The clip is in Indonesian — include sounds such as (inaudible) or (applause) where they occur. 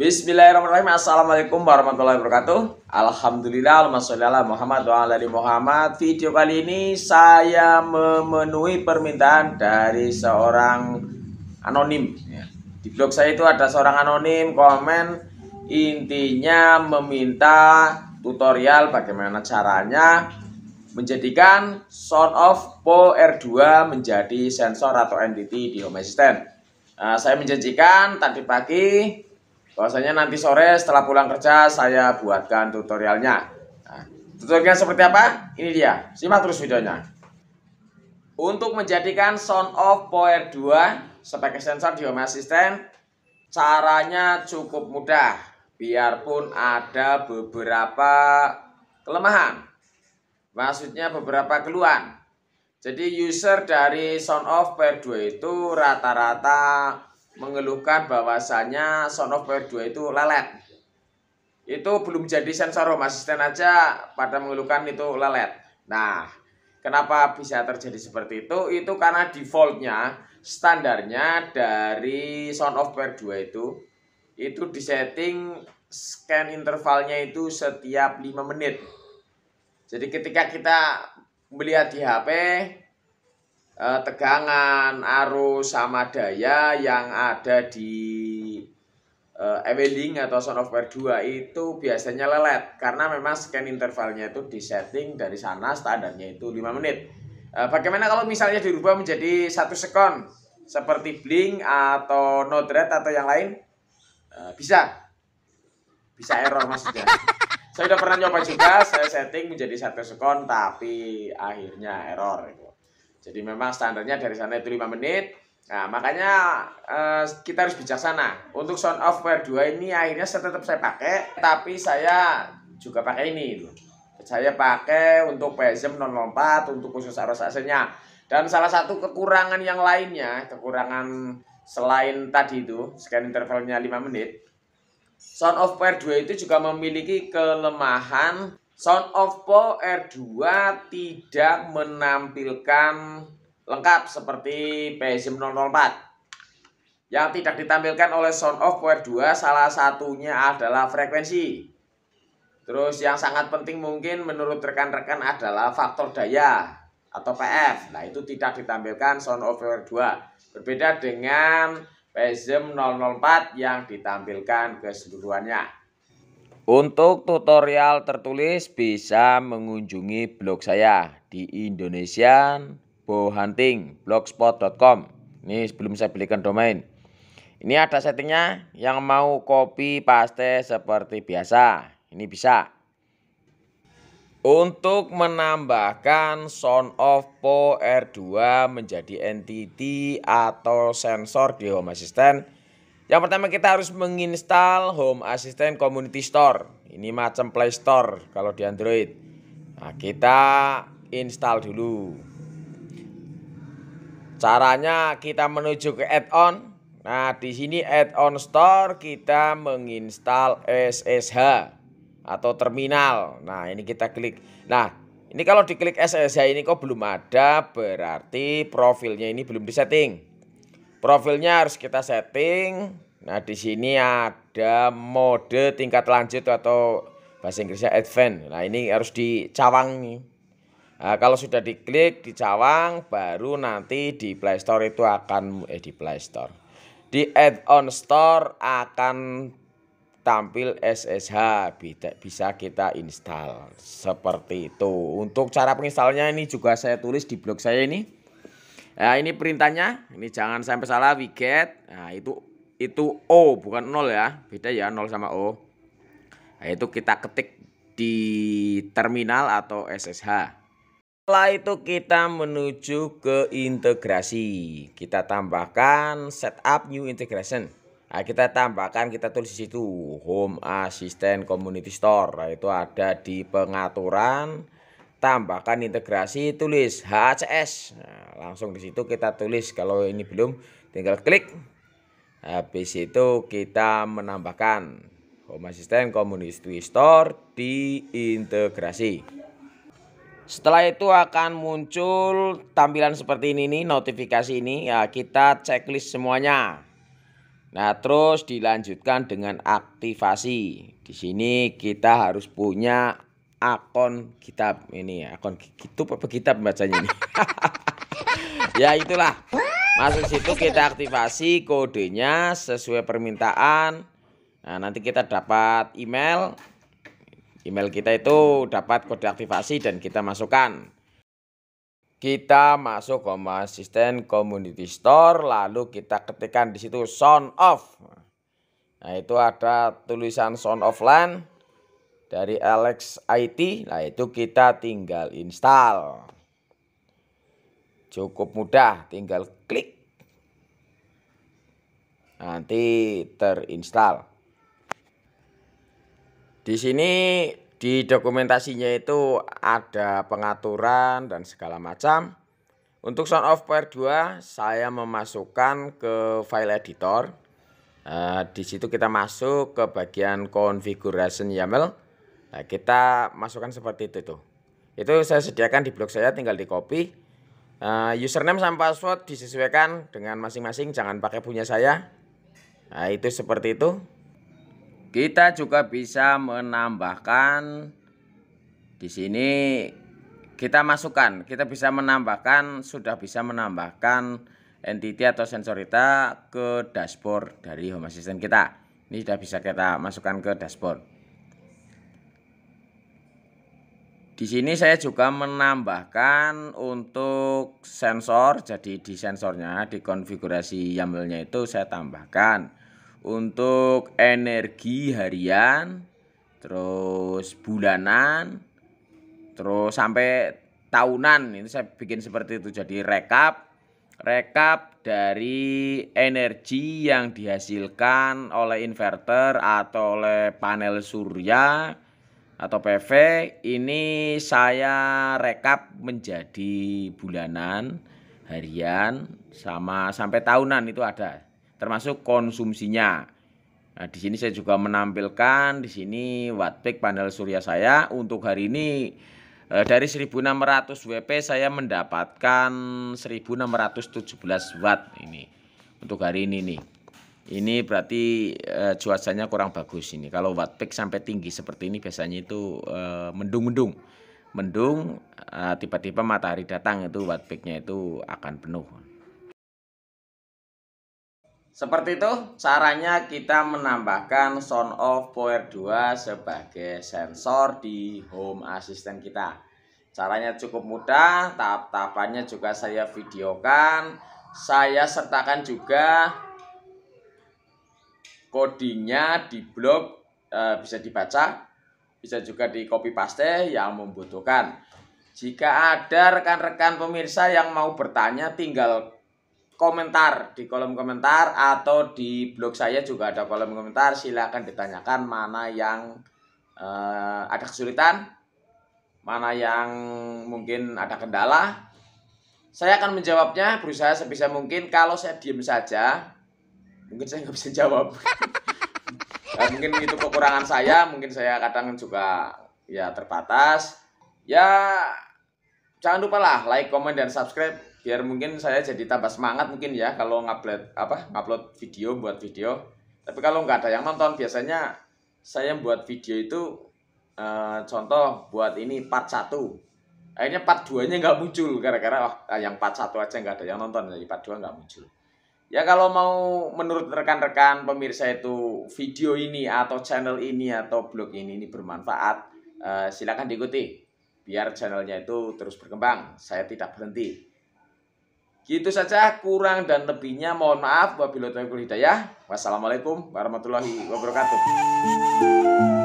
Bismillahirrahmanirrahim. Assalamualaikum warahmatullahi wabarakatuh. Alhamdulillah, Alhamdulillah Muhammad wa ala Muhammad. Video kali ini saya memenuhi permintaan dari seorang anonim. Ya. Di blog saya itu ada seorang anonim komen intinya meminta tutorial bagaimana caranya menjadikan sound of Po R2 menjadi sensor atau entity di home assistant. Nah, saya menjanjikan tadi pagi Bahwasanya nanti sore setelah pulang kerja saya buatkan tutorialnya. Nah, tutorialnya seperti apa? Ini dia. Simak terus videonya. Untuk menjadikan sound off Power 2 sebagai sensor di Home Assistant, caranya cukup mudah. Biarpun ada beberapa kelemahan. Maksudnya beberapa keluhan. Jadi user dari sound off Power 2 itu rata-rata mengeluhkan bahwasannya of Power 2 itu lelet. Itu belum jadi sensor home assistant aja pada mengeluhkan itu lelet. Nah, kenapa bisa terjadi seperti itu? Itu karena defaultnya standarnya dari of Power 2 itu itu disetting scan intervalnya itu setiap 5 menit. Jadi ketika kita melihat di HP Eh, tegangan arus sama daya yang ada di eh, Ewelding atau atau of Software 2 itu biasanya lelet karena memang scan intervalnya itu di setting dari sana standarnya itu 5 menit. Eh, bagaimana kalau misalnya dirubah menjadi satu sekon seperti Blink atau Node-RED atau yang lain? bisa. Bisa error maksudnya saya sudah pernah nyoba juga saya setting menjadi satu sekon tapi akhirnya error jadi memang standarnya dari sana itu 5 menit. Nah, makanya eh, kita harus bijaksana. Untuk sound of wear 2 ini akhirnya saya tetap saya pakai, tapi saya juga pakai ini. Saya pakai untuk PSM non lompat, untuk khusus arus AC-nya. Dan salah satu kekurangan yang lainnya, kekurangan selain tadi itu, scan intervalnya 5 menit, Sound of Pair 2 itu juga memiliki kelemahan Sound of Po R2 tidak menampilkan lengkap seperti PSM 004. Yang tidak ditampilkan oleh Sound of Po R2 salah satunya adalah frekuensi. Terus yang sangat penting mungkin menurut rekan-rekan adalah faktor daya atau PF. Nah, itu tidak ditampilkan Sound of Po R2. Berbeda dengan PSM 004 yang ditampilkan keseluruhannya. Untuk tutorial tertulis bisa mengunjungi blog saya di Indonesian blogspot.com. Ini sebelum saya belikan domain. Ini ada settingnya yang mau copy paste seperti biasa. Ini bisa. Untuk menambahkan sound of PO R2 menjadi entity atau sensor di Home Assistant, yang pertama kita harus menginstal Home Assistant Community Store. Ini macam Play Store kalau di Android. Nah, kita install dulu. Caranya kita menuju ke add-on. Nah, di sini add-on store kita menginstal SSH atau terminal. Nah, ini kita klik. Nah, ini kalau diklik SSH ini kok belum ada, berarti profilnya ini belum disetting. Profilnya harus kita setting. Nah, di sini ada mode tingkat lanjut atau bahasa Inggrisnya advance. Nah, ini harus dicawang nih. Nah, kalau sudah diklik dicawang baru nanti di Play Store itu akan eh di Play Store. Di add-on store akan tampil SSH bisa kita install seperti itu. Untuk cara penginstalnya ini juga saya tulis di blog saya ini. Nah, ini perintahnya, ini jangan sampai salah we Nah, itu itu O bukan 0 ya. Beda ya 0 sama O. Nah, itu kita ketik di terminal atau SSH. Setelah itu kita menuju ke integrasi. Kita tambahkan setup new integration. Nah, kita tambahkan kita tulis di situ home assistant community store. Nah, itu ada di pengaturan tambahkan integrasi tulis HCS. Nah, langsung di situ kita tulis kalau ini belum tinggal klik. Habis itu kita menambahkan Home Assistant Community Store di integrasi. Setelah itu akan muncul tampilan seperti ini nih, notifikasi ini ya kita checklist semuanya. Nah, terus dilanjutkan dengan aktivasi. Di sini kita harus punya akun kitab ini ya akun itu apa kitab bacanya ini (laughs) ya itulah masuk situ kita aktivasi kodenya sesuai permintaan nah nanti kita dapat email email kita itu dapat kode aktivasi dan kita masukkan kita masuk ke asisten community store lalu kita ketikkan di situ sound off nah itu ada tulisan sound offline dari Alex IT, nah itu kita tinggal install. Cukup mudah, tinggal klik. Nanti terinstall. Di sini di dokumentasinya itu ada pengaturan dan segala macam. Untuk Sound of Pair 2 saya memasukkan ke file editor. Uh, di situ kita masuk ke bagian configuration YAML. Nah, kita masukkan seperti itu tuh. Itu saya sediakan di blog saya tinggal di copy. Uh, username sama password disesuaikan dengan masing-masing, jangan pakai punya saya. Nah, itu seperti itu. Kita juga bisa menambahkan di sini kita masukkan, kita bisa menambahkan sudah bisa menambahkan entity atau sensorita ke dashboard dari Home Assistant kita. Ini sudah bisa kita masukkan ke dashboard. Di sini saya juga menambahkan untuk sensor. Jadi di sensornya di konfigurasi YAML-nya itu saya tambahkan untuk energi harian, terus bulanan, terus sampai tahunan. ini saya bikin seperti itu. Jadi rekap rekap dari energi yang dihasilkan oleh inverter atau oleh panel surya atau PV ini saya rekap menjadi bulanan, harian, sama sampai tahunan itu ada. Termasuk konsumsinya. Nah, di sini saya juga menampilkan di sini wattpeak panel surya saya untuk hari ini eh, dari 1600 WP saya mendapatkan 1617 watt ini untuk hari ini nih ini berarti uh, cuacanya kurang bagus ini. Kalau watt peak sampai tinggi seperti ini biasanya itu eh, mendung-mendung. Uh, mendung eh, tiba-tiba matahari datang itu watt peaknya itu akan penuh. Seperti itu caranya kita menambahkan sound of power 2 sebagai sensor di home assistant kita. Caranya cukup mudah, tahap-tahapannya juga saya videokan. Saya sertakan juga codingnya di blog e, bisa dibaca, bisa juga di copy paste yang membutuhkan. Jika ada rekan-rekan pemirsa yang mau bertanya, tinggal komentar di kolom komentar atau di blog saya juga ada kolom komentar. Silahkan ditanyakan mana yang e, ada kesulitan, mana yang mungkin ada kendala. Saya akan menjawabnya berusaha sebisa mungkin. Kalau saya diam saja, mungkin saya nggak bisa jawab (laughs) ya, mungkin itu kekurangan saya mungkin saya kadang juga ya terbatas ya jangan lupa lah like comment dan subscribe biar mungkin saya jadi tambah semangat mungkin ya kalau ngupload apa ngupload video buat video tapi kalau nggak ada yang nonton biasanya saya buat video itu e, contoh buat ini part 1 akhirnya part 2 nya nggak muncul gara-gara oh, yang part 1 aja nggak ada yang nonton jadi part 2 nggak muncul Ya kalau mau menurut rekan-rekan pemirsa itu video ini atau channel ini atau blog ini ini bermanfaat, eh, silakan diikuti biar channelnya itu terus berkembang. Saya tidak berhenti. Gitu saja kurang dan lebihnya mohon maaf wabillahi taufiq hidayah. Wassalamualaikum warahmatullahi wabarakatuh.